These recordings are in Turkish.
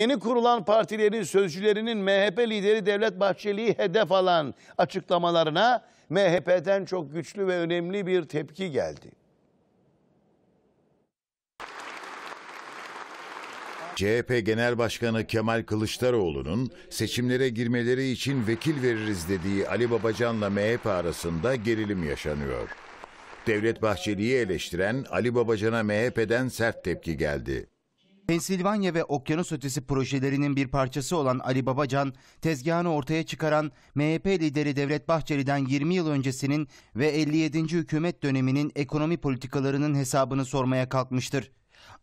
Yeni kurulan partilerin sözcülerinin MHP lideri Devlet Bahçeli'yi hedef alan açıklamalarına MHP'den çok güçlü ve önemli bir tepki geldi. CHP Genel Başkanı Kemal Kılıçdaroğlu'nun seçimlere girmeleri için vekil veririz dediği Ali Babacan'la MHP arasında gerilim yaşanıyor. Devlet Bahçeli'yi eleştiren Ali Babacan'a MHP'den sert tepki geldi. Pensilvanya ve okyanus ötesi projelerinin bir parçası olan Ali Babacan, tezgahını ortaya çıkaran MHP lideri Devlet Bahçeli'den 20 yıl öncesinin ve 57. hükümet döneminin ekonomi politikalarının hesabını sormaya kalkmıştır.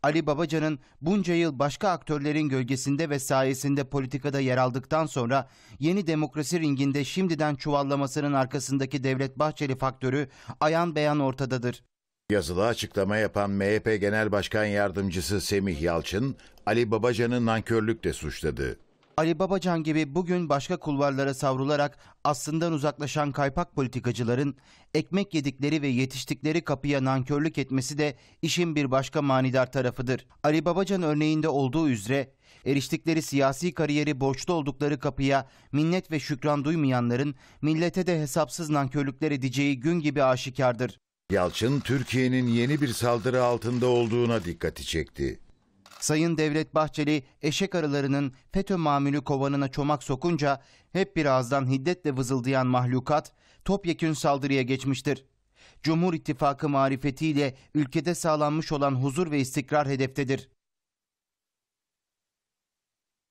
Ali Babacan'ın bunca yıl başka aktörlerin gölgesinde ve sayesinde politikada yer aldıktan sonra yeni demokrasi ringinde şimdiden çuvallamasının arkasındaki Devlet Bahçeli faktörü ayan beyan ortadadır. Yazılı açıklama yapan MHP Genel Başkan Yardımcısı Semih Yalçın, Ali Babacan'ı nankörlükle suçladı. Ali Babacan gibi bugün başka kulvarlara savrularak aslında uzaklaşan kaypak politikacıların ekmek yedikleri ve yetiştikleri kapıya nankörlük etmesi de işin bir başka manidar tarafıdır. Ali Babacan örneğinde olduğu üzere eriştikleri siyasi kariyeri borçlu oldukları kapıya minnet ve şükran duymayanların millete de hesapsız nankörlükler edeceği gün gibi aşikardır. Yalçın, Türkiye'nin yeni bir saldırı altında olduğuna dikkati çekti. Sayın Devlet Bahçeli eşek arılarının FETÖ mamülü kovanına çomak sokunca hep bir ağızdan hiddetle vızıldayan mahlukat topyekün saldırıya geçmiştir. Cumhur İttifakı marifetiyle ülkede sağlanmış olan huzur ve istikrar hedeftedir.